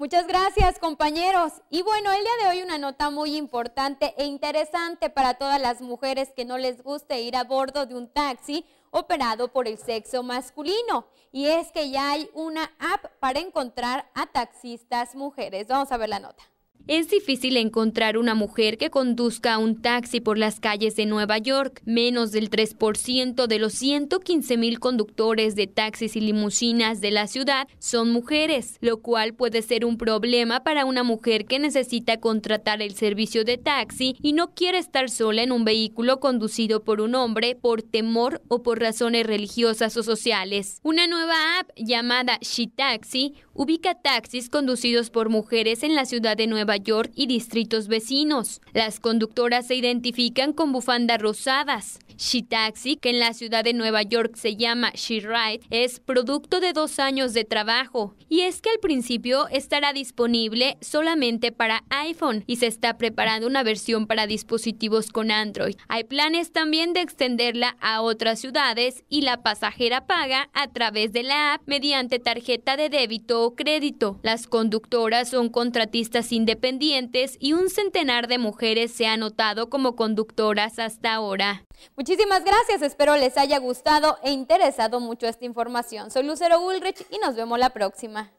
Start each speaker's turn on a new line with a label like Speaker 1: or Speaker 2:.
Speaker 1: Muchas gracias compañeros. Y bueno, el día de hoy una nota muy importante e interesante para todas las mujeres que no les guste ir a bordo de un taxi operado por el sexo masculino. Y es que ya hay una app para encontrar a taxistas mujeres. Vamos a ver la nota. Es difícil encontrar una mujer que conduzca un taxi por las calles de Nueva York. Menos del 3% de los 115 mil conductores de taxis y limusinas de la ciudad son mujeres, lo cual puede ser un problema para una mujer que necesita contratar el servicio de taxi y no quiere estar sola en un vehículo conducido por un hombre por temor o por razones religiosas o sociales. Una nueva app llamada SheTaxi ubica taxis conducidos por mujeres en la ciudad de Nueva York y distritos vecinos. Las conductoras se identifican con bufandas rosadas. SheTaxi, que en la ciudad de Nueva York se llama SheRide, es producto de dos años de trabajo. Y es que al principio estará disponible solamente para iPhone y se está preparando una versión para dispositivos con Android. Hay planes también de extenderla a otras ciudades y la pasajera paga a través de la app mediante tarjeta de débito o crédito. Las conductoras son contratistas independientes y un centenar de mujeres se ha notado como conductoras hasta ahora. Muchísimas gracias, espero les haya gustado e interesado mucho esta información. Soy Lucero Ulrich y nos vemos la próxima.